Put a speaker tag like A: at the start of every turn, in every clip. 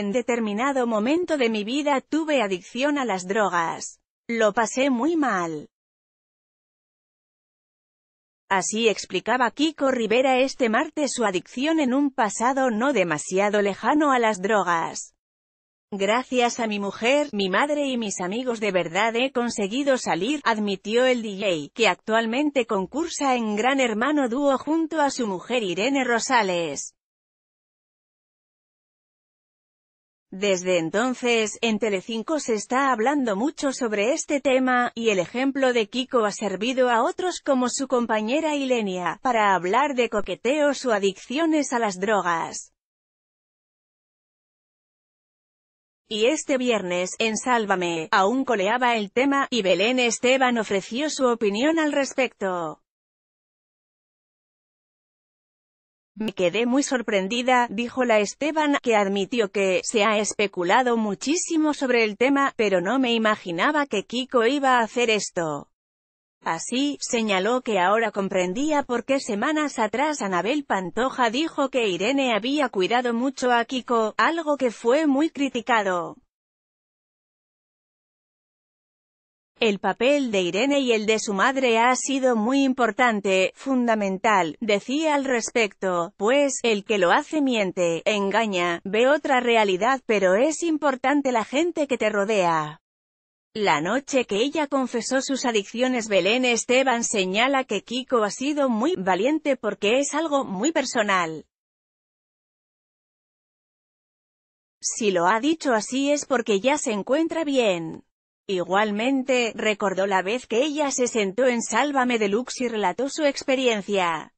A: En determinado momento de mi vida tuve adicción a las drogas. Lo pasé muy mal. Así explicaba Kiko Rivera este martes su adicción en un pasado no demasiado lejano a las drogas. Gracias a mi mujer, mi madre y mis amigos de verdad he conseguido salir, admitió el DJ, que actualmente concursa en Gran Hermano Dúo junto a su mujer Irene Rosales. Desde entonces, en Telecinco se está hablando mucho sobre este tema, y el ejemplo de Kiko ha servido a otros como su compañera Ilenia, para hablar de coqueteos o adicciones a las drogas. Y este viernes, en Sálvame, aún coleaba el tema, y Belén Esteban ofreció su opinión al respecto. Me quedé muy sorprendida, dijo la Esteban, que admitió que se ha especulado muchísimo sobre el tema, pero no me imaginaba que Kiko iba a hacer esto. Así, señaló que ahora comprendía por qué semanas atrás Anabel Pantoja dijo que Irene había cuidado mucho a Kiko, algo que fue muy criticado. El papel de Irene y el de su madre ha sido muy importante, fundamental, decía al respecto, pues, el que lo hace miente, engaña, ve otra realidad pero es importante la gente que te rodea. La noche que ella confesó sus adicciones Belén Esteban señala que Kiko ha sido muy valiente porque es algo muy personal. Si lo ha dicho así es porque ya se encuentra bien. Igualmente, recordó la vez que ella se sentó en Sálvame Deluxe y relató su experiencia.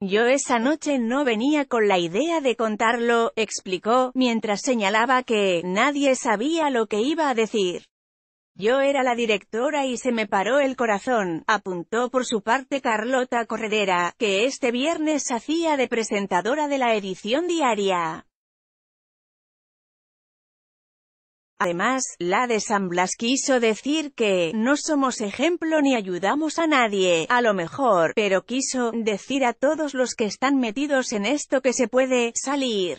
A: Yo esa noche no venía con la idea de contarlo, explicó, mientras señalaba que, nadie sabía lo que iba a decir. Yo era la directora y se me paró el corazón, apuntó por su parte Carlota Corredera, que este viernes hacía de presentadora de la edición diaria. Además, la de San Blas quiso decir que, no somos ejemplo ni ayudamos a nadie, a lo mejor, pero quiso, decir a todos los que están metidos en esto que se puede, salir.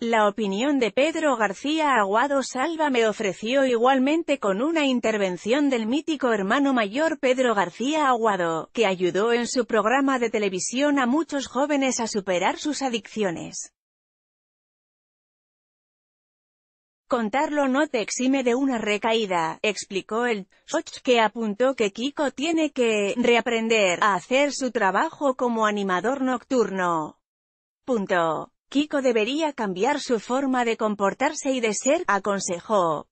A: La opinión de Pedro García Aguado Salva me ofreció igualmente con una intervención del mítico hermano mayor Pedro García Aguado, que ayudó en su programa de televisión a muchos jóvenes a superar sus adicciones. Contarlo no te exime de una recaída, explicó el Soch, que apuntó que Kiko tiene que reaprender a hacer su trabajo como animador nocturno. Punto. Kiko debería cambiar su forma de comportarse y de ser, aconsejó.